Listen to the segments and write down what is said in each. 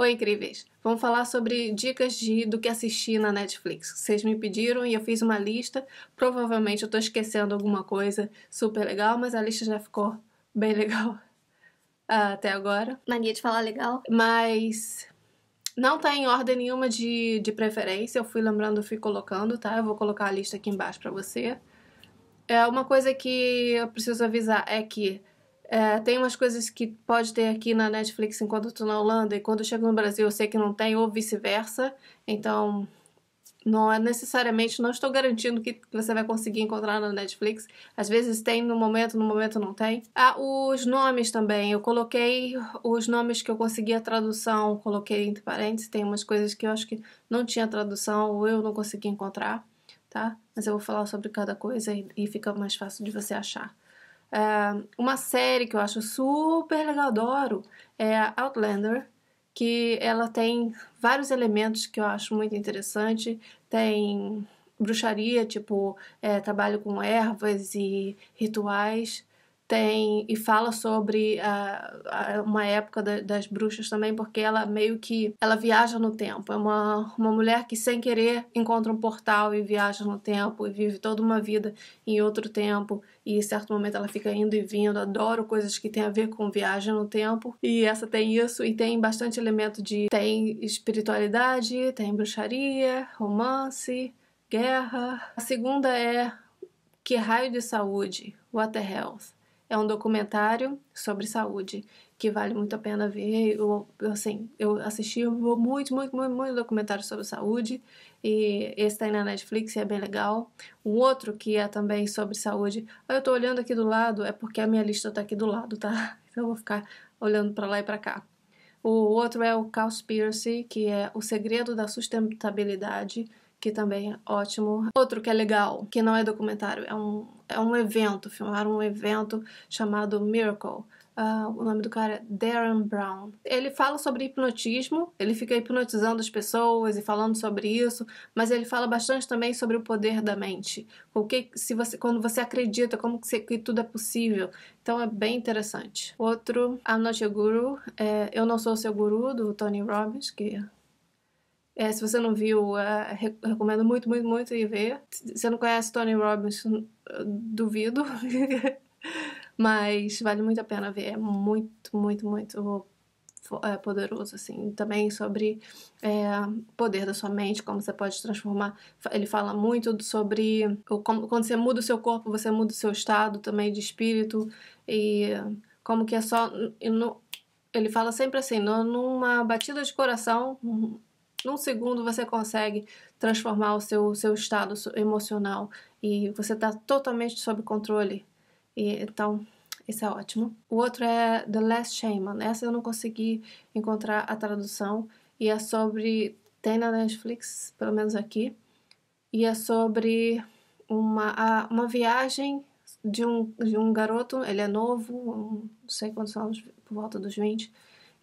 Oi, incríveis! Vamos falar sobre dicas de do que assistir na Netflix. Vocês me pediram e eu fiz uma lista. Provavelmente eu tô esquecendo alguma coisa super legal, mas a lista já ficou bem legal ah, até agora. Mania de falar legal. Mas não tá em ordem nenhuma de, de preferência. Eu fui lembrando, fui colocando, tá? Eu vou colocar a lista aqui embaixo pra você. É, uma coisa que eu preciso avisar é que é, tem umas coisas que pode ter aqui na Netflix enquanto eu tô na Holanda e quando eu chego no Brasil eu sei que não tem, ou vice-versa. Então, não é necessariamente, não estou garantindo que você vai conseguir encontrar na Netflix. Às vezes tem no momento, no momento não tem. Ah, os nomes também. Eu coloquei os nomes que eu consegui a tradução, coloquei entre parênteses. Tem umas coisas que eu acho que não tinha tradução ou eu não consegui encontrar, tá? Mas eu vou falar sobre cada coisa e, e fica mais fácil de você achar. Uh, uma série que eu acho super legal, adoro, é a Outlander, que ela tem vários elementos que eu acho muito interessante. Tem bruxaria, tipo é, trabalho com ervas e rituais tem e fala sobre a, a, uma época da, das bruxas também, porque ela meio que ela viaja no tempo. É uma, uma mulher que sem querer encontra um portal e viaja no tempo e vive toda uma vida em outro tempo e em certo momento ela fica indo e vindo. Adoro coisas que tem a ver com viagem no tempo e essa tem isso e tem bastante elemento de tem espiritualidade, tem bruxaria, romance, guerra. A segunda é que raio de saúde, what the health é um documentário sobre saúde que vale muito a pena ver. Eu, assim, eu assisti eu muito, muito, muito, muito documentário sobre saúde. E esse tá aí na Netflix e é bem legal. Um outro que é também sobre saúde. Eu tô olhando aqui do lado, é porque a minha lista tá aqui do lado, tá? Então eu vou ficar olhando para lá e para cá. O outro é o Cowspiracy, que é O Segredo da Sustentabilidade que também é ótimo. Outro que é legal, que não é documentário, é um, é um evento, filmaram um evento chamado Miracle. Uh, o nome do cara é Darren Brown. Ele fala sobre hipnotismo, ele fica hipnotizando as pessoas e falando sobre isso, mas ele fala bastante também sobre o poder da mente. O que, se você, quando você acredita, como que, você, que tudo é possível. Então é bem interessante. Outro, I'm Not Your Guru, é Eu Não Sou Seu Guru, do Tony Robbins, que é, se você não viu, é, recomendo muito, muito, muito ir ver. Se você não conhece Tony Robbins, hum, duvido. Mas vale muito a pena ver. É muito, muito, muito é, poderoso, assim. Também sobre é, poder da sua mente, como você pode transformar. Ele fala muito sobre como, quando você muda o seu corpo, você muda o seu estado também de espírito e como que é só. Ele fala sempre assim, numa batida de coração, hum, num segundo você consegue transformar o seu, seu estado emocional e você está totalmente sob controle. E, então, isso é ótimo. O outro é The Last Shaman. Essa eu não consegui encontrar a tradução e é sobre. Tem na Netflix, pelo menos aqui. E é sobre uma, uma viagem de um, de um garoto, ele é novo, não sei quantos anos, por volta dos 20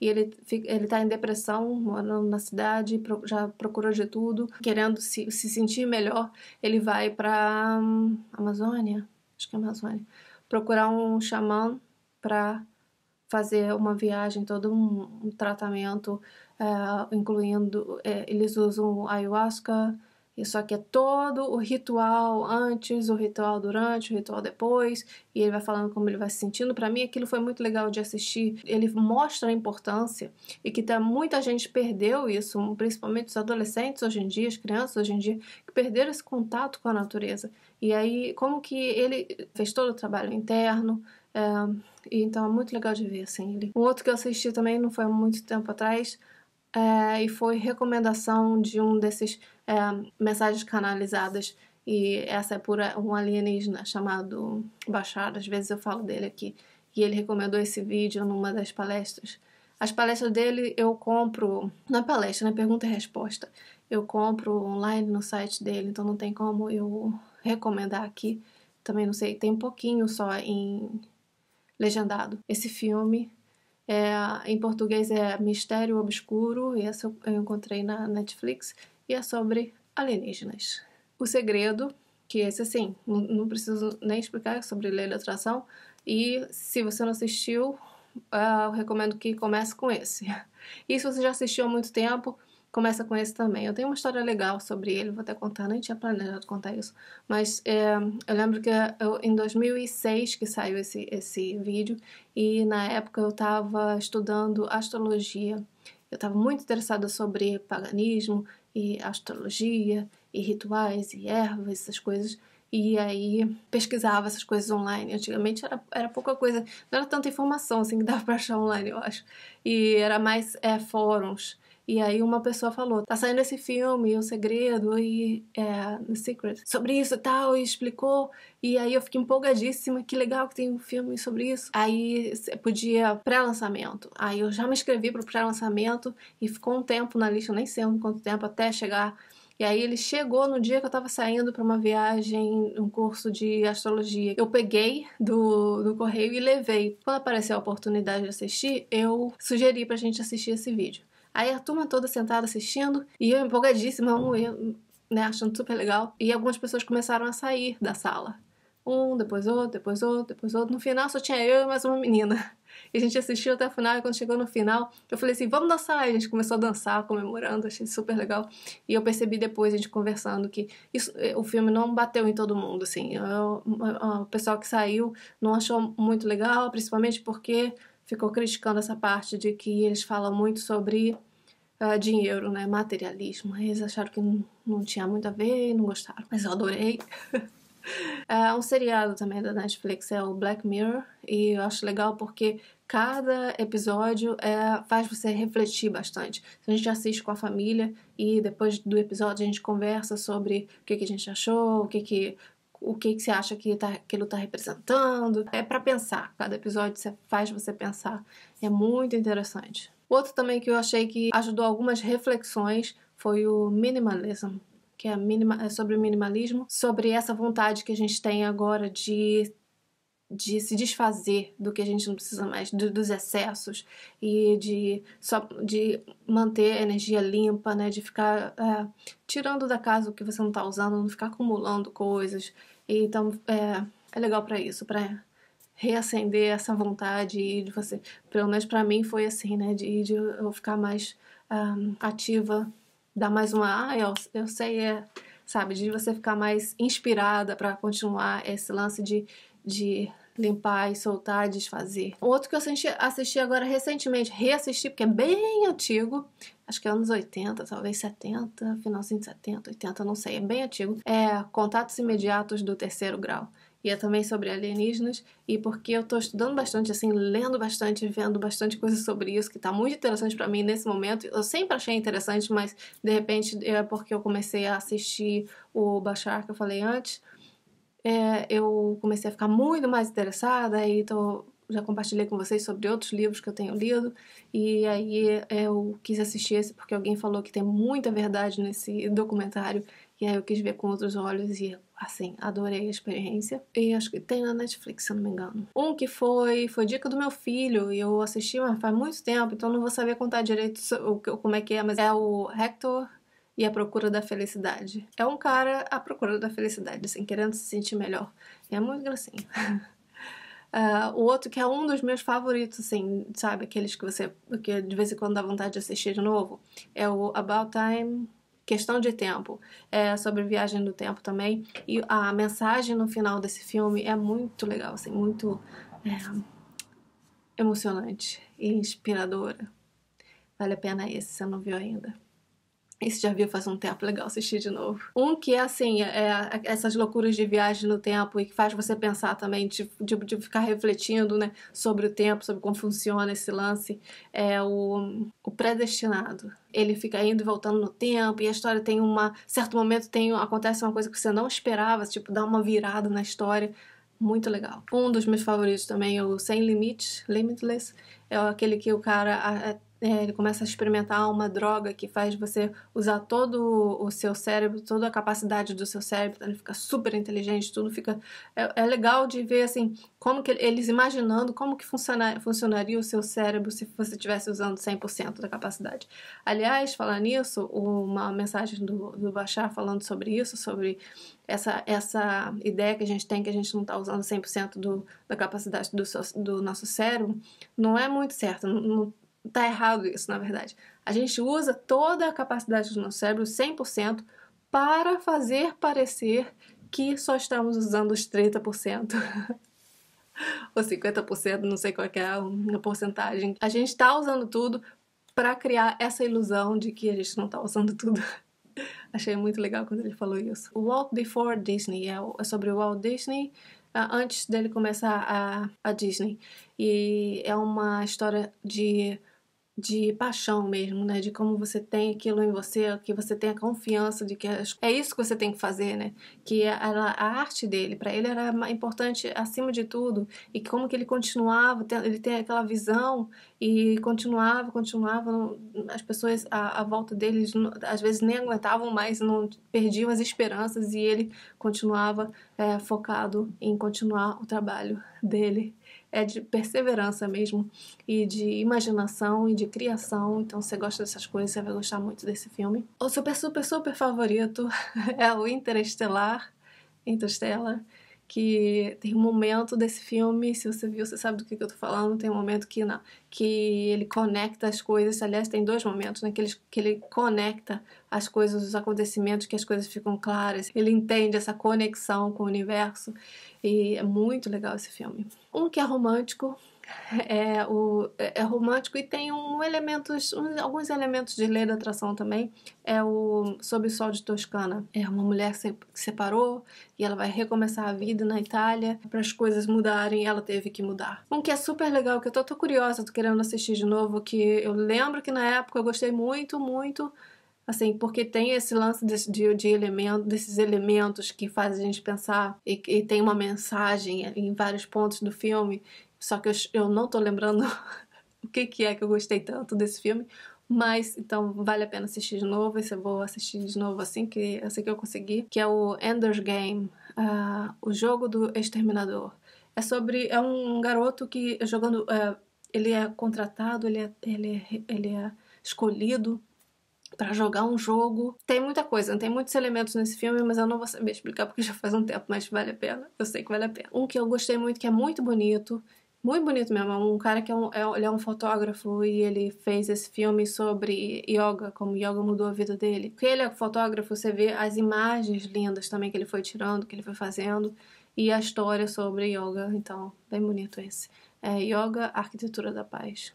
e ele, ele tá em depressão, morando na cidade, já procurou de tudo, querendo se, se sentir melhor, ele vai pra hum, Amazônia, acho que é Amazônia, procurar um xamã para fazer uma viagem, todo um, um tratamento, é, incluindo, é, eles usam ayahuasca, isso aqui é todo o ritual antes, o ritual durante, o ritual depois, e ele vai falando como ele vai se sentindo. Para mim, aquilo foi muito legal de assistir. Ele mostra a importância e que tá, muita gente perdeu isso, principalmente os adolescentes hoje em dia, as crianças hoje em dia, que perderam esse contato com a natureza. E aí, como que ele fez todo o trabalho interno, é, então é muito legal de ver assim. Ele. O outro que eu assisti também não foi muito tempo atrás é, e foi recomendação de um desses é, mensagens canalizadas e essa é por um alienígena chamado Bachar, às vezes eu falo dele aqui, e ele recomendou esse vídeo numa das palestras. As palestras dele eu compro, na é palestra, na né? pergunta e resposta, eu compro online no site dele, então não tem como eu recomendar aqui. Também não sei, tem um pouquinho só em legendado. Esse filme é, em português é Mistério Obscuro, e essa eu encontrei na Netflix e é sobre alienígenas. O segredo, que esse assim, não, preciso nem explicar é sobre lei da atração, e se você não assistiu, ah, eu recomendo que comece com esse. E se você já assistiu há muito tempo, começa com esse também. Eu tenho uma história legal sobre ele, vou até contar, nem tinha planejado contar isso. Mas é, eu lembro que eu, em 2006 que saiu esse, esse vídeo, e na época eu estava estudando astrologia. Eu estava muito interessada sobre paganismo e astrologia e rituais e ervas, essas coisas. E aí pesquisava essas coisas online. Antigamente era, era pouca coisa, não era tanta informação assim que dava para achar online, eu acho. E era mais é, fóruns e aí uma pessoa falou: tá saindo esse filme, O Segredo e é, The Secret, sobre isso e tal, e explicou. E aí eu fiquei empolgadíssima, que legal que tem um filme sobre isso. Aí podia pré-lançamento. Aí eu já me inscrevi pro pré-lançamento e ficou um tempo na lista, nem sei quanto tempo, até chegar e aí ele chegou no dia que eu tava saindo para uma viagem, um curso de astrologia. Eu peguei do, do correio e levei. Quando apareceu a oportunidade de assistir, eu sugeri pra gente assistir esse vídeo. Aí a turma toda sentada assistindo e eu empolgadíssima, eu, né, achando super legal. E algumas pessoas começaram a sair da sala. Um, depois outro, depois outro, depois outro. No final só tinha eu e mais uma menina. E a gente assistiu até o final, e quando chegou no final, eu falei assim: vamos dançar. E a gente começou a dançar, comemorando, achei super legal. E eu percebi depois, a gente conversando, que isso, eh, o filme não bateu em todo mundo, assim. Eu, o pessoal que saiu não achou muito legal, principalmente porque ficou criticando essa parte de que eles falam muito sobre uh, dinheiro, né? Materialismo. Eles acharam que não, tinha muito a ver e não gostaram. Mas eu adorei. uh, um seriado também da Netflix é o Black Mirror. E eu acho legal porque cada episódio é, faz você refletir bastante. A gente assiste com a família e depois do episódio a gente conversa sobre o que, que a gente achou, o que, que o que, que você acha que tá, aquilo está representando. É para pensar, cada episódio você faz você pensar. É muito interessante. Outro também que eu achei que ajudou algumas reflexões foi o minimalism, que é, minima, é sobre o minimalismo, sobre essa vontade que a gente tem agora de de se desfazer do que a gente não precisa mais, do, dos excessos e de só de manter a energia limpa, né? De ficar é, tirando da casa o que você não está usando, não ficar acumulando coisas. E, então é, é legal para isso, para reacender essa vontade de você. Pelo menos para mim foi assim, né? De, de eu ficar mais um, ah, ativa, dar mais uma. Ah, eu, eu sei, é, sabe? De você ficar mais inspirada para continuar esse lance de de limpar e soltar desfazer. Outro que eu assisti, assisti agora recentemente, reassisti, porque é bem antigo, acho que é anos 80, talvez 70, finalzinho de 70, 80, não sei, é bem antigo, é Contatos Imediatos do Terceiro Grau. E é também sobre alienígenas, e porque eu tô estudando bastante, assim, lendo bastante, vendo bastante coisa sobre isso, que tá muito interessante para mim nesse momento. Eu sempre achei interessante, mas de repente é porque eu comecei a assistir o Bachar, que eu falei antes, é, eu comecei a ficar muito mais interessada e tô, já compartilhei com vocês sobre outros livros que eu tenho lido e aí é, eu quis assistir esse porque alguém falou que tem muita verdade nesse documentário e aí eu quis ver com outros olhos e assim, adorei a experiência. E acho que tem na Netflix, se eu não me engano. Um que foi, foi dica do meu filho, e eu assisti mas faz muito tempo, então não vou saber contar direito como é que é, mas é o Hector e à procura da felicidade. É um cara à procura da felicidade, assim, querendo se sentir melhor. E é muito gracinha. Uh, o outro que é um dos meus favoritos, assim, sabe? Aqueles que você que de vez em quando dá vontade de assistir de novo. É o About Time, Questão de Tempo. É sobre viagem do tempo também. E a mensagem no final desse filme é muito legal, assim, muito é, emocionante e inspiradora. Vale a pena esse, se você não viu ainda. Isso já viu faz um tempo, legal assistir de novo. Um que é assim, é, é essas loucuras de viagem no tempo e que faz você pensar também, de, de, de ficar refletindo, né, sobre o tempo, sobre como funciona esse lance, é o, o Predestinado. Ele fica indo e voltando no tempo e a história tem uma... Certo momento tem, acontece uma coisa que você não esperava, tipo, dá uma virada na história. Muito legal. Um dos meus favoritos também é o Sem Limites, Limitless. É aquele que o cara é é, ele começa a experimentar uma droga que faz você usar todo o seu cérebro, toda a capacidade do seu cérebro, então ele fica super inteligente, tudo fica. É, é legal de ver assim, como que eles imaginando como que funciona, funcionaria o seu cérebro se você estivesse usando 100% da capacidade. Aliás, falando nisso, uma mensagem do, do Bachar falando sobre isso, sobre essa, essa ideia que a gente tem que a gente não está usando 100% do, da capacidade do, do nosso cérebro, não é muito certo. Não, tá errado isso, na verdade. A gente usa toda a capacidade do nosso cérebro, 100%, para fazer parecer que só estamos usando os 30%. Ou 50%, não sei qual é a porcentagem. A gente está usando tudo para criar essa ilusão de que a gente não está usando tudo. Achei muito legal quando ele falou isso. O Walt Before Disney é, é sobre o Walt Disney antes dele começar a, a Disney. E é uma história de de paixão mesmo, né? De como você tem aquilo em você, que você tem a confiança de que é isso que você tem que fazer, né? Que a arte dele, para ele era importante acima de tudo e como que ele continuava, ele tem aquela visão e continuava, continuava, as pessoas à, à volta dele às vezes nem aguentavam mais, não perdiam as esperanças e ele continuava é, focado em continuar o trabalho dele. É de perseverança mesmo, e de imaginação e de criação. Então, se você gosta dessas coisas, você vai gostar muito desse filme. O seu super, super, super favorito é o Interestelar. Interstellar que tem um momento desse filme, se você viu, você sabe do que, eu tô falando, tem um momento que não, que ele conecta as coisas, aliás, tem dois momentos, né, que ele, que ele conecta as coisas, os acontecimentos, que as coisas ficam claras, ele entende essa conexão com o universo, e é muito legal esse filme. Um que é romântico, é, o, é, é romântico e tem um elementos, um, alguns elementos de lei da atração também. É o Sob o Sol de Toscana. É uma mulher que se separou e ela vai recomeçar a vida na Itália. Para as coisas mudarem, ela teve que mudar. Um que é super legal, que eu tô, tô curiosa, tô querendo assistir de novo, que eu lembro que na época eu gostei muito, muito assim, porque tem esse lance de, de, de, elemento, desses elementos que faz a gente pensar e, e tem uma mensagem em vários pontos do filme só que eu, eu não tô lembrando o que, que é que eu gostei tanto desse filme. Mas então vale a pena assistir de novo. Esse eu vou assistir de novo assim que, assim que eu conseguir. Que é o Ender's Game uh, O Jogo do Exterminador. É sobre. É um garoto que jogando. Uh, ele é contratado, ele é, ele é, ele é escolhido para jogar um jogo. Tem muita coisa, tem muitos elementos nesse filme, mas eu não vou saber explicar porque já faz um tempo, mas vale a pena. Eu sei que vale a pena. Um que eu gostei muito, que é muito bonito, muito bonito mesmo. É um cara que é um, é, ele é um fotógrafo e ele fez esse filme sobre yoga, como yoga mudou a vida dele. Porque ele é fotógrafo, você vê as imagens lindas também que ele foi tirando, que ele foi fazendo, e a história sobre yoga. Então, bem bonito esse. É, yoga, Arquitetura da Paz.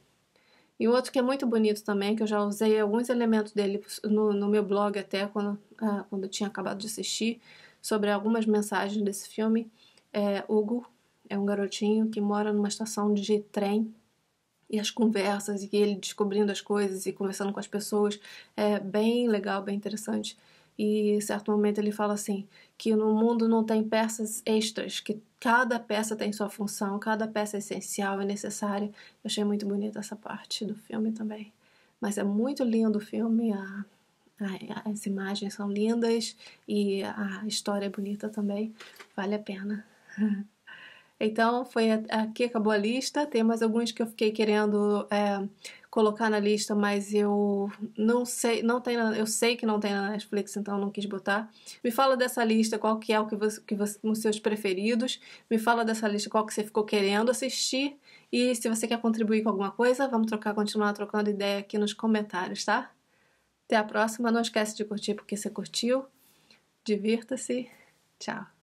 E um outro que é muito bonito também, que eu já usei alguns elementos dele no, no meu blog até quando, ah, quando eu tinha acabado de assistir, sobre algumas mensagens desse filme, é Hugo é um garotinho que mora numa estação de trem e as conversas e ele descobrindo as coisas e conversando com as pessoas é bem legal, bem interessante. E em certo momento ele fala assim: que no mundo não tem peças extras, que cada peça tem sua função, cada peça é essencial e é necessária. Eu achei muito bonita essa parte do filme também. Mas é muito lindo o filme, a, a, as imagens são lindas e a história é bonita também. Vale a pena. Então, foi aqui acabou a lista. Tem mais alguns que eu fiquei querendo é, colocar na lista, mas eu não sei, não tem, eu sei que não tem na Netflix, então não quis botar. Me fala dessa lista, qual que é o que você, que você, os seus preferidos. Me fala dessa lista, qual que você ficou querendo assistir. E se você quer contribuir com alguma coisa, vamos trocar, continuar trocando ideia aqui nos comentários, tá? Até a próxima. Não esquece de curtir porque você curtiu. Divirta-se. Tchau.